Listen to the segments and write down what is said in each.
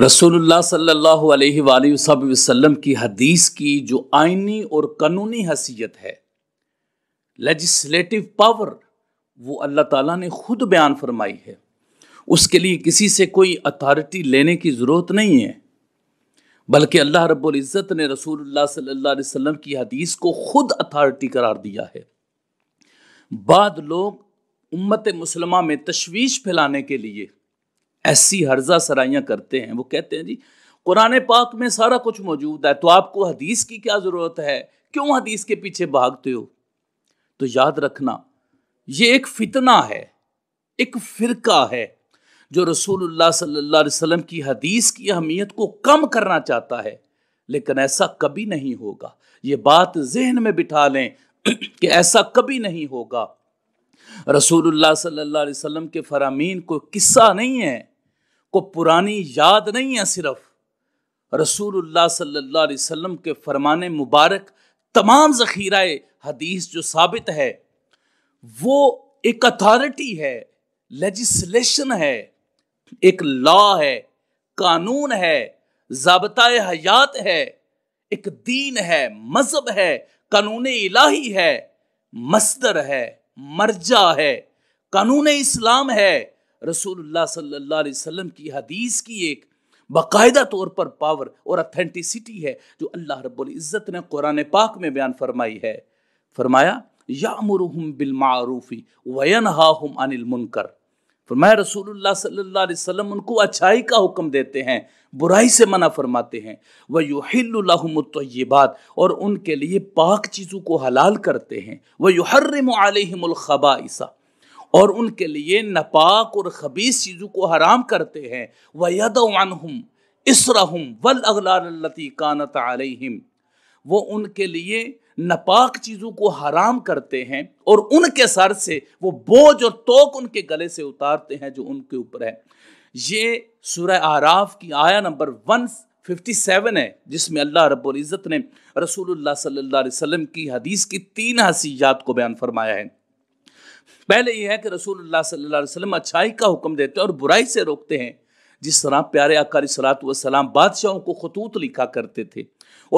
रसूलुल्लाह सल्लल्लाहु अलैहि वसल्लम की हदीस की जो आइनी और कानूनी हसीयत है लेजिस्लेटिव पावर वो अल्लाह ताला ने खुद बयान फरमाई है उसके लिए किसी से कोई अथॉरिटी लेने की ज़रूरत नहीं है बल्कि अल्लाह रब्बुल इज़्ज़त ने रसूलुल्लाह सल्लल्लाहु अलैहि वसल्लम की हदीस को खुद अथॉरिटी करार दिया है बाद लोग उम्मत मुसलमा में तशवीश फैलाने के लिए ऐसी हर्जा सराइयाँ करते हैं वो कहते हैं जी कुरान पाक में सारा कुछ मौजूद है तो आपको हदीस की क्या ज़रूरत है क्यों हदीस के पीछे भागते हो तो याद रखना ये एक फितना है एक फ़िरका है जो रसूलुल्लाह सल्लल्लाहु अलैहि वसल्लम की हदीस की अहमियत को कम करना चाहता है लेकिन ऐसा कभी नहीं होगा ये बात जहन में बिठा लें कि ऐसा कभी नहीं होगा रसूलुल्लाह सल्लल्लाहु अलैहि वसल्लम के फरामीन को किस्सा नहीं है को पुरानी याद नहीं है सिर्फ रसूलुल्लाह सल्लल्लाहु अलैहि वसल्लम के फरमाने मुबारक तमाम ज़ख़ीरा हदीस जो साबित है वो एक अथॉरिटी है लेजिस्लेशन है एक लॉ है कानून है जबता हयात है एक दीन है मजहब है कानून इलाही है मसदर है मर्जा है कानून इस्लाम है रसूलुल्लाह सल्लल्लाहु अलैहि वसल्लम की हदीस की एक बाकायदा तौर पर पावर और अथेंटिसिटी है जो अल्लाह रब्बुल इज़्ज़त ने कुरान पाक में बयान फरमाई है फरमाया यामुरुहुम बिल बिलमारूफ़ी वयनहाहुम अनिल मुनकर फरमाया रसूलुल्लाह सल्लल्लाहु अलैहि वसल्लम उनको अच्छाई का हुक्म देते हैं बुराई से मना फरमाते हैं वह युहिल्लाबात और उनके लिए पाक चीज़ों को हलाल करते हैं वह युहर्रम अलैहिमुल खबाइसा और उनके लिए नपाक और खबीस चीज़ों को हराम करते हैं वयदवानहम इसरहम वल अगलाती कानत आलिम वो उनके लिए नपाक चीज़ों को हराम करते हैं और उनके सर से वो बोझ और तोक उनके गले से उतारते हैं जो उनके ऊपर है ये सुरह आराफ की आया नंबर वन फिफ्टी सेवन है जिसमें अल्लाह रब्बुल ने रसूल सल्ला वसम की हदीस की तीन हसीयात को बयान फरमाया है पहले यह है कि रसूल सल्लल्लाहु वसल्लम अच्छाई का हुक्म देते हैं और बुराई से रोकते हैं जिस तरह प्यारे आकारी सलात वसलाम बादशाहों को खतूत लिखा करते थे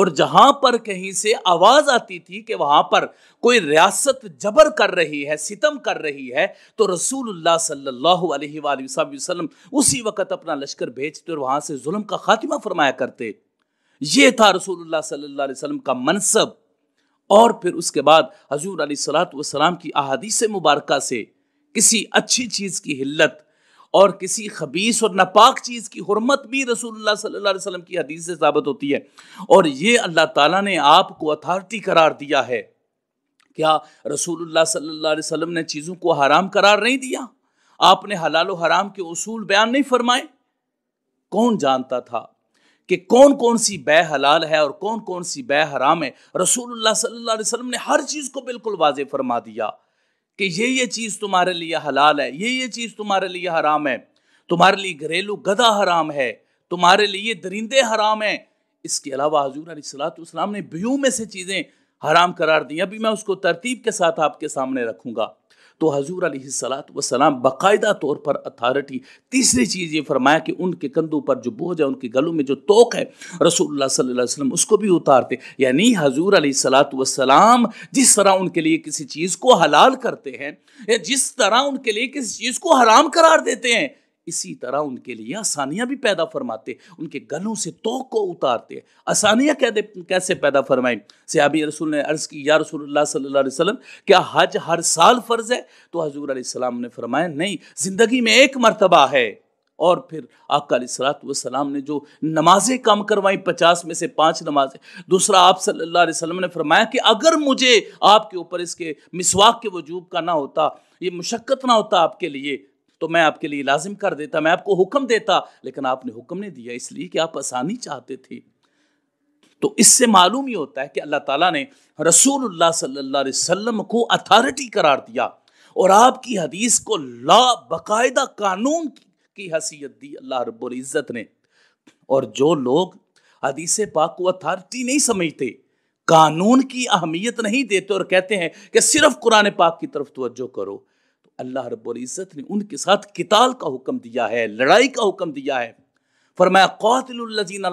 और जहां पर कहीं से आवाज़ आती थी कि वहां पर कोई रियासत जबर कर रही है सितम कर रही है तो रसूलुल्लाह सल्लल्लाहु अलैहि वसल्लम उसी वक़्त अपना लश्कर भेजते और वहां से जुल्म का खात्मा फरमाया करते ये था रसूलुल्लाह सल्लल्लाहु अलैहि वसल्लम का मनसब और फिर उसके बाद हजूर अली सलाम की अहादीस मुबारक से किसी अच्छी चीज़ की हिल्लत और किसी खबीस और नापाक चीज़ की हरमत भी रसूलुल्लाह सल्लल्लाहु अलैहि वसल्लम की हदीस से साबित होती है और ये अल्लाह ताला ने आपको अथॉरिटी करार दिया है क्या रसूलुल्लाह सल्लल्लाहु अलैहि वसल्लम ने चीज़ों को हराम करार नहीं दिया आपने हलाल हराम के उसूल बयान नहीं फरमाए कौन जानता था कि कौन कौन सी बै हलाल है और कौन कौन सी बै हराम है रसूलुल्लाह सल्लल्लाहु अलैहि वसल्लम ने हर चीज़ को बिल्कुल वाज फरमा दिया कि ये ये चीज़ तुम्हारे लिए हलाल है ये ये चीज़ तुम्हारे लिए हराम है तुम्हारे लिए घरेलू गधा हराम है तुम्हारे लिए दरिंदे हराम हैं इसके अलावा हजूर सलाम ने ब्यू में से चीज़ें हराम करार दी अभी मैं उसको तरतीब के साथ आपके सामने रखूँगा तो हजूर वसलाम बाकायदा तौर पर अथॉरिटी तीसरी चीज़ ये फरमाया कि उनके कंधों पर जो बोझ है उनके गलों में जो तोक है रसूलुल्लाह सल्लल्लाहु अलैहि उसको भी उतारते यानी हजूर वसलाम जिस तरह उनके लिए किसी चीज़ को हलाल करते हैं या जिस तरह उनके लिए किसी चीज़ को हराम करार देते हैं इसी तरह उनके लिए आसानियाँ भी पैदा फरमाते उनके गलों से तो को उतारते आसानियाँ कह कैसे पैदा फरमाई सयाबी रसूल ने अर्ज़ की या रसूल सल्ला वसलम क्या हज हर साल फ़र्ज़ है तो हजूर सलाम ने फरमाया नहीं ज़िंदगी में एक मरतबा है और फिर आका वसलाम ने जो नमाजें कम करवाई पचास में से पांच नमाजें दूसरा आप सल्लल्लाहु अलैहि वसल्लम ने फरमाया कि अगर मुझे आपके ऊपर इसके मिसवाक के वजूब का ना होता ये मुशक्क़त ना होता आपके लिए तो मैं आपके लिए लाजिम कर देता मैं आपको हुक्म देता लेकिन आपने हुक्म नहीं दिया इसलिए कि आप आसानी चाहते थे तो इससे मालूम ही होता है कि अल्लाह ताला ने रसूलुल्लाह सल्लल्लाहु अलैहि वसल्लम को अथॉरिटी करार दिया और आपकी हदीस को ला बकायदा कानून की हसीयत दी अल्लाह रब्बुल इज़्ज़त ने और जो लोग हदीस पाक को अथॉरिटी नहीं समझते कानून की अहमियत नहीं देते और कहते हैं कि सिर्फ कुरान पाक की तरफ तवज्जो करो अल्लाह रब्ज़त ने उनके साथ किताल का हुक्म दिया है लड़ाई का हुक्म दिया है फरमाया कौतलजीन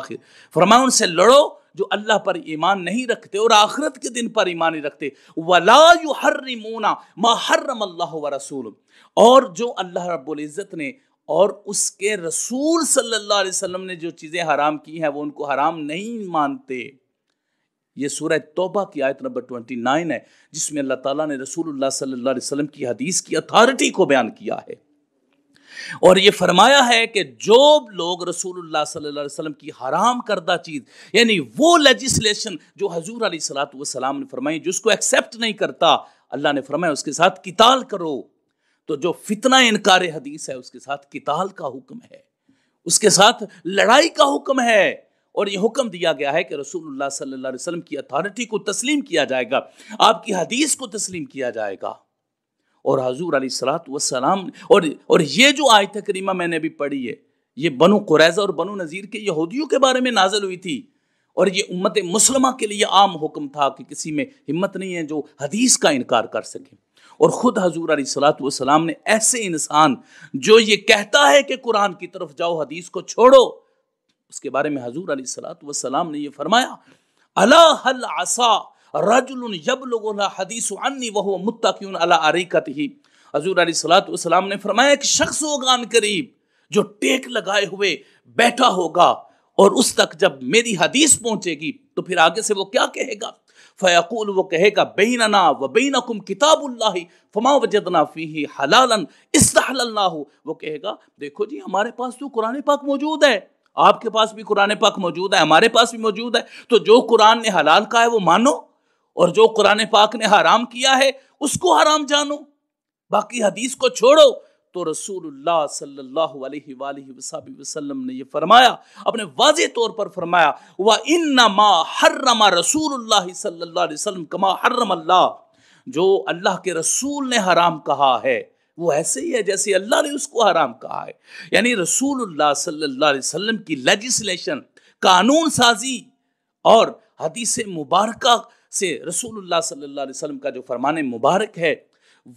आखिर फरमाया उनसे लड़ो जो अल्लाह पर ईमान नहीं रखते और आखिरत के दिन पर ईमान नहीं रखते वला यु मा हर्रम अल्लाह व रसूल और जो अल्लाह रब्ज़त ने और उसके रसूल सल्लल्लाहु अलैहि वसल्लम ने जो चीज़ें हराम की हैं वो उनको हराम नहीं मानते ये सूरह तौबा की आयत नंबर ट्वेंटी नाइन है जिसमें अल्लाह ताला ने रसूलुल्लाह सल्लल्लाहु अलैहि वसल्लम की हदीस की अथॉरिटी को बयान किया है और ये फरमाया है कि जो लोग रसूलुल्लाह सल्लल्लाहु अलैहि वसल्लम की हराम करदा चीज़ यानी वो लेजिस्लेशन जो हजूर अली सलात वसलाम ने फरमाई जिसको एक्सेप्ट नहीं करता अल्लाह ने फरमाया उसके साथ किताल करो तो जो फितना इनकार हदीस है उसके साथ किताल का हुक्म है उसके साथ लड़ाई का हुक्म है और ये हुक्म दिया गया है कि रसूलुल्लाह सल्लल्लाहु अलैहि वसल्लम की अथॉरिटी को तस्लीम किया जाएगा आपकी हदीस को तस्लीम किया जाएगा और हजूर सलाम और और ये जो आयत करीमा मैंने अभी पढ़ी है ये बनु कुरैजा और बनु नज़ीर के यहूदियों के बारे में नाजल हुई थी और ये उम्मत मुसलमा के लिए आम हुक्म था कि किसी में हिम्मत नहीं है जो हदीस का इनकार कर सके और ख़ुद हजूर अली सलाम ने ऐसे इंसान जो ये कहता है कि कुरान की तरफ जाओ हदीस को छोड़ो उसके बारे में हजूर अली सलात वसलाम ने यह फरमाया अला हल आसा रजुल जब लोगों हदीस अन्नी वह मुत्ता क्यों अला अरिकत ही हजूर अली सलात वसलाम ने फरमाया एक शख्स होगा करीब जो टेक लगाए हुए बैठा होगा और उस तक जब मेरी हदीस पहुंचेगी तो फिर आगे से वो क्या कहेगा फयाकुल वो कहेगा बेनना व बेन कुम किताबुल्लाही फमा वजदना फ़ी हलालन इस्तहलल्लाहु वो कहेगा देखो जी हमारे पास तो कुरान पाक मौजूद है आपके पास भी कुरान पाक मौजूद है हमारे पास भी मौजूद है तो जो कुरान ने हलाल कहा है वो मानो और जो कुरान पाक ने हराम किया है उसको हराम जानो बाकी हदीस को छोड़ो तो रसूलुल्लाह सल्लल्लाहु अलैहि वसल्लम ने ये फरमाया अपने वाज़े तौर पर फरमाया वह इन नमा हर्रमा रसूलुल्लाह सल्लल्लाहु अलैहि वसल्लम कमा हर्रम अल्लाह जो अल्लाह के रसूल ने हराम कहा है वो ऐसे ही है जैसे अल्लाह ने उसको हराम कहा है यानी रसूलुल्लाह सल्लल्लाहु अलैहि वसल्लम की लेजिस्लेशन कानून साजी और हदीस मुबारक से रसूलुल्लाह सल्लल्लाहु अलैहि वसल्लम का जो फरमान मुबारक है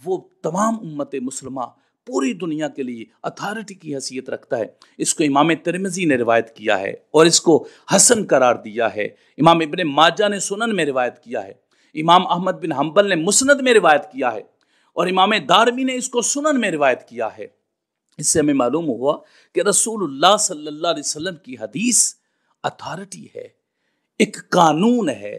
वो तमाम उम्मत मुसलमा पूरी दुनिया के लिए अथॉरिटी की हैसियत रखता है इसको इमाम तिरमजी ने रिवायत किया है और इसको हसन करार दिया है इमाम इबन माजा ने सुनन में रिवायत किया है इमाम अहमद बिन हम्बल ने मुसनद में रिवायत किया है और इमाम दारमी ने इसको सुनन में रिवायत किया है इससे हमें मालूम हुआ कि रसूलुल्लाह सल्लल्लाहु अलैहि वसल्लम की हदीस अथॉरिटी है एक कानून है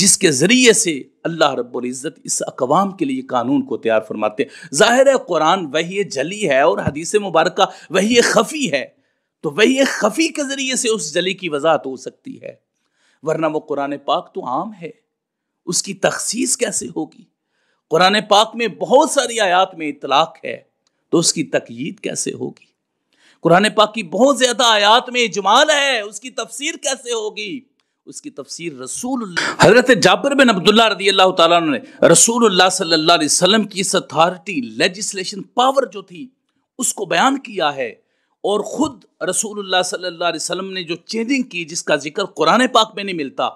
जिसके ज़रिए से अल्लाह रब्बुल इज़्ज़त इस अकवाम के लिए कानून को तैयार फरमाते हैं ज़ाहिर है कुरान वही जली है और हदीस मुबारक वही खफ़ी है तो वही खफ़ी के ज़रिए से उस जली की वजाहत हो सकती है वरना वो कुरान पाक तो आम है उसकी तखसीस कैसे होगी कुरान पाक में बहुत सारी आयात में इतलाक है तो उसकी तकयीद कैसे होगी कुरान पाक की बहुत ज़्यादा आयात में इजमाल है उसकी तफसीर कैसे होगी उसकी तफसीर रसूल हजरत जाबर बिन अब्दुल्ला रदी अल्लाह ने रसूल सल्लाम की इस अथॉरिटी लेजिस्लेशन पावर जो थी उसको बयान किया है और ख़ुद रसूल सल्लाम ने जो चेंजिंग की जिसका जिक्र कुरान पाक में नहीं मिलता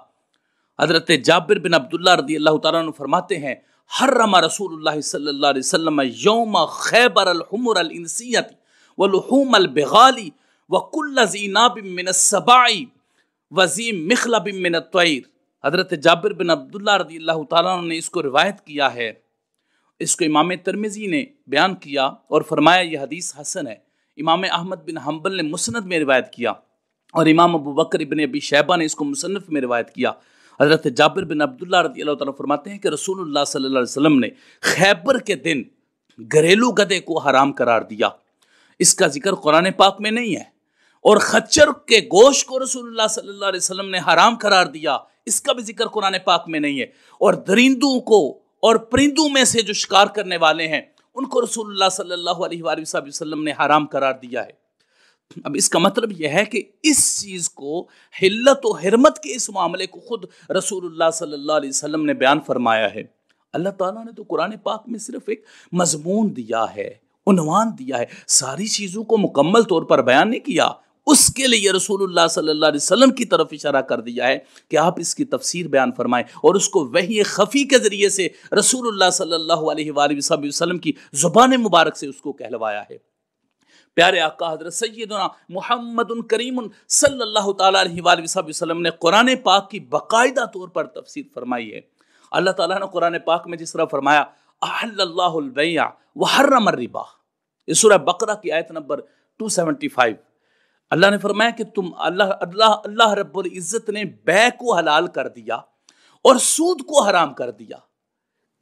हजरत जाबिर बिन अब्दुल्ला रदी अल्लाह तारा फरमाते हैं हर्रमा रसूल सल्ला योम खैबर अलहमरसियत वलहूम अलबगाली वकुल्लजीनाबिनसबाई वजीम मिखलबिनतर हज़रत जाबिर बिन अब्दुल्ला रदी अल्लाह तु ने इसको रिवायत किया है इसको इमाम तरमिज़ी ने बयान किया और फरमाया यह हदीस हसन है इमाम अहमद बिन हम्बल ने मुसनद में रिवायत किया और इमाम अबू बकर बिन अबी शैबा ने इसको मुसनफ़ में रिवायत किया हज़रत जाबिर बिन अब्दुल्ला रदी अल्लाह फरमाते हैं कि रसूलुल्लाह सल्लल्लाहु अलैहि वसल्लम ने खैबर के दिन घरेलू गधे को हराम करार दिया इसका जिक्र कुरान पाक में नहीं है और खच्चर के गोश को रसूलुल्लाह सल्लल्लाहु अलैहि वसल्लम ने हराम करार दिया इसका भी जिक्र कुरान पाक में नहीं है और दरिंदों को और परिंदों में से जो शिकार करने वाले हैं उनको रसूलुल्लाह सल्लल्लाहु अलैहि वसल्लम ने हराम करार दिया है अब इसका मतलब यह है कि इस चीज़ को हिल्लत और हिरमत के इस मामले को खुद रसूलुल्लाह सल्लल्लाहु अलैहि वसल्लम ने बयान फरमाया है अल्लाह ताला ने तो कुरान पाक में सिर्फ एक मजमून दिया है उनवान दिया है सारी चीज़ों को मुकम्मल तौर पर बयान नहीं किया उसके लिए रसूलुल्लाह सल्लल्लाहु अलैहि वसल्लम की तरफ इशारा कर दिया है कि आप इसकी तफसीर बयान फरमाएं और उसको वही खफ़ी के ज़रिए से रसूलुल्लाह सल्लल्लाहु अलैहि वसल्लम की ज़ुबान मुबारक से उसको कहलवाया है प्यारे आका हजरत सैदना मोहम्मद करीम सल्लाम ने कुरान पाक की बाकायदा तौर पर तफसीर फरमाई है अल्लाह ताला ने कुरान पाक में जिस तरह फरमाया अहल्लाबैया वहर्रम रिबा इस सूरह बकरा की आयत नंबर 275 अल्लाह ने फरमाया कि तुम अल्लाह अल्लाह अल्लाह रब्बुल इज़्ज़त ने बै को हलाल कर दिया और सूद को हराम कर दिया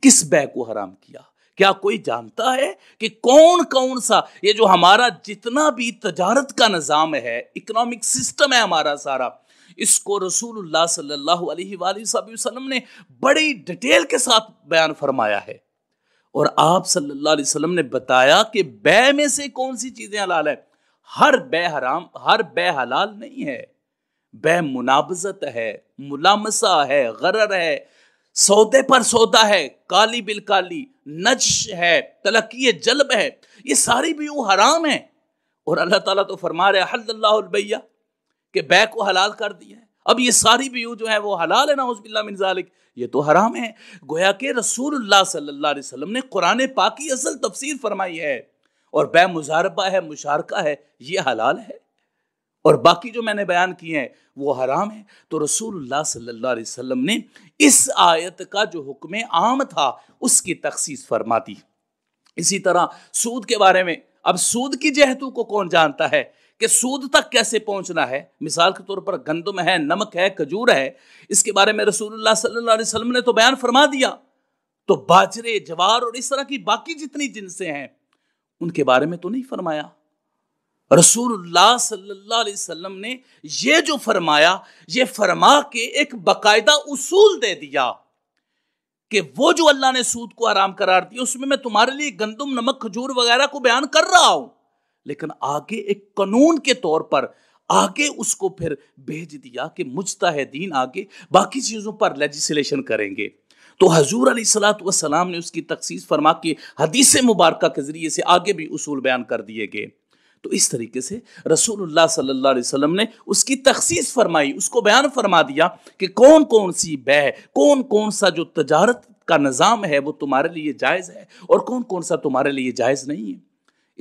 किस बै को हराम किया क्या कोई जानता है कि कौन कौन सा ये जो हमारा जितना भी तजारत का निज़ाम है इकोनॉमिक सिस्टम है हमारा सारा इसको रसूलुल्लाह सल्लल्लाहु अलैहि वसल्लम ने बड़ी डिटेल के साथ बयान फरमाया है और आप सल्लल्लाहु अलैहि वसल्लम ने बताया कि बै में से कौन सी चीज़ें हलाल है हर बै हराम हर बै हलाल नहीं है बे मुनाबजत है मुलामसा है गरर है सौदे पर सौदा है काली बिल काली नज है तलकी जलब है ये सारी बीऊ हराम है और अल्लाह ताला तो फरमा रहे हल्लाबैया के बै को हलाल कर दिया है अब ये सारी बीऊ जो है वो हलाल है ना उसबिल्ला मिनजालिक ये तो हराम है गोया के रसूल सल्ला वसलम ने कुरान पाक की असल तफसीर फरमाई है और बै मुजारबा है मुशारका है ये हलाल है और बाकी जो मैंने बयान किए हैं वो हराम है तो रसूलुल्लाह सल्लल्लाहु अलैहि वसल्लम ने इस आयत का जो हुक्म आम था उसकी तखसीस फरमा दी इसी तरह सूद के बारे में अब सूद की जहतु को कौन जानता है कि सूद तक कैसे पहुंचना है मिसाल के तौर पर गंदम है नमक है खजूर है इसके बारे में रसूलुल्लाह सल्लल्लाहु अलैहि वसल्लम ने तो बयान फरमा दिया तो बाजरे जवार और इस तरह की बाकी जितनी जिनसे हैं उनके बारे में तो नहीं फरमाया रसूलुल्लाह सल्लल्लाहु अलैहि वसल्लम ने ये जो फरमाया ये फरमा के एक बाकायदा उसूल दे दिया कि वो जो अल्लाह ने सूद को आराम करार दिया उसमें मैं तुम्हारे लिए गंदम नमक खजूर वगैरह को बयान कर रहा हूं लेकिन आगे एक कानून के तौर पर आगे उसको फिर भेज दिया कि मुझता है दीन आगे बाकी चीज़ों पर लेजिस्लेशन करेंगे तो हजूर सलाम ने उसकी तकसीस फरमा के हदीस मुबारक के ज़रिए से आगे भी उसूल बयान कर दिए गए तो इस तरीके से रसूलुल्लाह सल्लल्लाहु अलैहि वसल्लम ने उसकी तखसीस फरमाई उसको बयान फरमा दिया कि कौन कौन सी बह कौन कौन सा जो तजारत का निज़ाम है वो तुम्हारे लिए जायज़ है और कौन कौन सा तुम्हारे लिए जायज़ नहीं है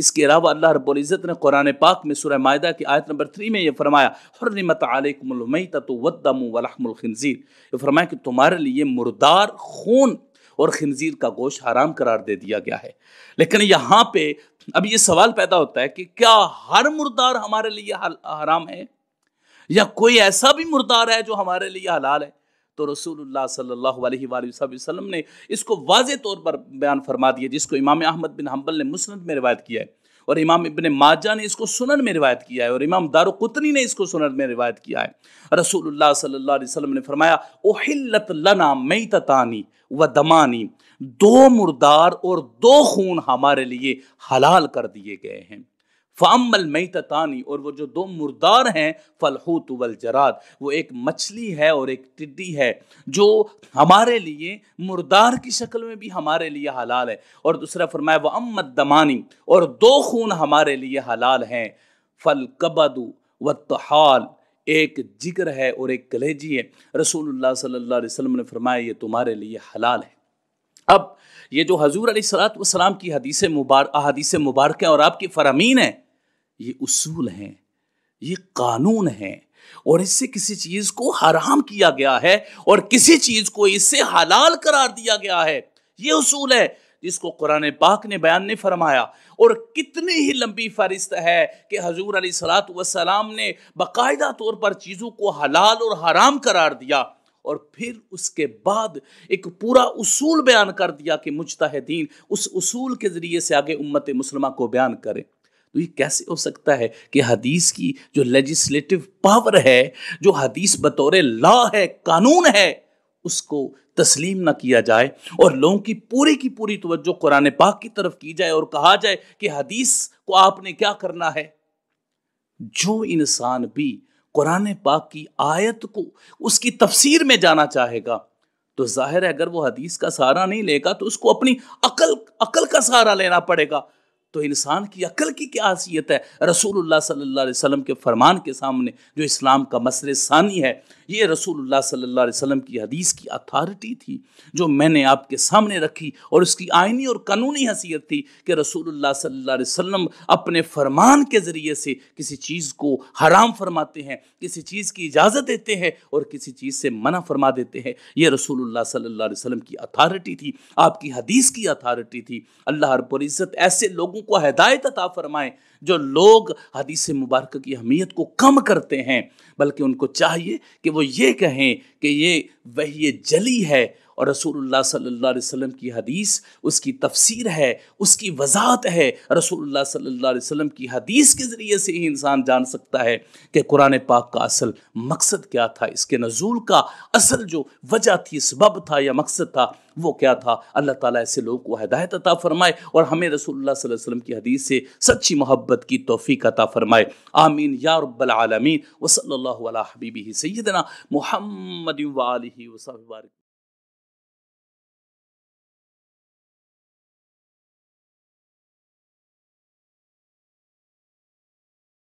इसके अलावा अल्लाह रब्ज़त ने कुरान पाक में सुरह मायदा की आयत नंबर थ्री में यह फरमाया हरमत आलकमतम वलहमलखनज़ीर ये फरमाया कि तुम्हारे लिए मुर्दार खून और खनजीर का गोश हराम करार दे दिया गया है लेकिन यहाँ पे अब ये सवाल पैदा होता है कि क्या हर मुर्दार हमारे लिए हराम है या कोई ऐसा भी मुर्दार है जो हमारे लिए हलाल है तो रसूलुल्लाह सल्लल्लाहु अलैहि वसल्लम ने इसको वाज तौर पर बयान फरमा दिया जिसको इमाम अहमद बिन हम्बल ने मुसनद में रिवायत किया है और इमाम इबन माजा ने इसको सुनन में रिवायत किया है और इमाम दारो कुतनी ने इसको सुनन में रिवायत किया है रसूलुल्लाह सल्लल्लाहु अलैहि वसल्लम ने फरमाया ओहिल्लत लना मई व दमानी दो मुर्दार और दो खून हमारे लिए हलाल कर दिए गए हैं फामल मैतानी और वो जो दो मुर्दार हैं फलहूत वल जरात वो एक मछली है और एक टिड्डी है जो हमारे लिए मुर्दार की शक्ल में भी हमारे लिए हलाल है और दूसरा फरमाया वह अम्मत दमानी और दो खून हमारे लिए हलाल हैं फल कबदू व तहाल एक जिक्र है और एक कलेजी है रसूलुल्लाह सल्लल्लाहु अलैहि वसल्लम ने फरमाया ये तुम्हारे लिए हलाल है अब ये जो हजूर सलाम की हदीस मुबार हदीस मुबारक और आपकी फरामीन है ये उसूल हैं ये कानून हैं और इससे किसी चीज़ को हराम किया गया है और किसी चीज़ को इससे हलाल करार दिया गया है ये उसूल है जिसको कुरान पाक ने बयान नहीं फरमाया और कितनी ही लंबी फहरिस्त है कि हजूर सलात वसलाम ने बाकायदा तौर पर चीज़ों को हलाल और हराम करार दिया और फिर उसके बाद एक पूरा उसूल बयान कर दिया कि मुजतहदीन उस उसूल के ज़रिए से आगे उम्मत मुसलमा को बयान करें तो ये कैसे हो सकता है कि हदीस की जो लेजिस्लेटिव पावर है जो हदीस बतौर लॉ है कानून है उसको तस्लीम ना किया जाए और लोगों की पूरी की पूरी तवज्जो कुरान पाक की तरफ की जाए और कहा जाए कि हदीस को आपने क्या करना है जो इंसान भी कुरान पाक की आयत को उसकी तफसीर में जाना चाहेगा तो जाहिर है अगर वो हदीस का सहारा नहीं लेगा तो उसको अपनी अकल अकल का सहारा लेना पड़ेगा तो इंसान की अकल की क्या हैसियत है रसूलुल्लाह सल्लल्लाहु अलैहि वसल्लम के फरमान के सामने जो इस्लाम का मसर सानी है ये रसूलुल्लाह सल्लल्लाहु अलैहि वसल्लम की हदीस की अथॉरिटी थी जो मैंने आपके सामने रखी और उसकी आइनी और कानूनी हैसियत थी कि रसूलुल्लाह सल्लल्लाहु अलैहि वसल्लम अपने फरमान के ज़रिए से किसी चीज़ को हराम फरमाते हैं किसी चीज़ की इजाज़त देते हैं और किसी चीज़ से मना फरमा देते हैं ये रसूलुल्लाह सल्लल्लाहु अलैहि वसल्लम की अथॉरिटी थी आपकी हदीस की अथॉरिटी थी अल्लाह रब्बुल इज़्ज़त ऐसे लोगों को हिदायत अता फरमाए जो लोग हदीस मुबारक की अहमियत को कम करते हैं बल्कि उनको चाहिए कि वो ये कहें कि ये वही जली है और रसूलुल्लाह सल्लल्लाहु अलैहि वसल्लम की हदीस उसकी तफसीर है उसकी वजाहत है रसूलुल्लाह सल्लल्लाहु अलैहि वसल्लम की हदीस के ज़रिए से ही इंसान जान सकता है कि कुरान पाक का असल मकसद क्या था इसके नजूल का असल जो वजह थी सबब था या मकसद था वो क्या था अल्लाह ताला ऐसे लोगों को हदायत अता फरमाए और हमें रसूलुल्लाह सल्लल्लाहु अलैहि वसल्लम की हदीस से सच्ची मोहब्बत की तोफ़ी अता फरमाए आमीन या रब्बल आलमीन वसल्लल्लाहु अला हबीबी सैदना मुहम्मद वाली वसहबारक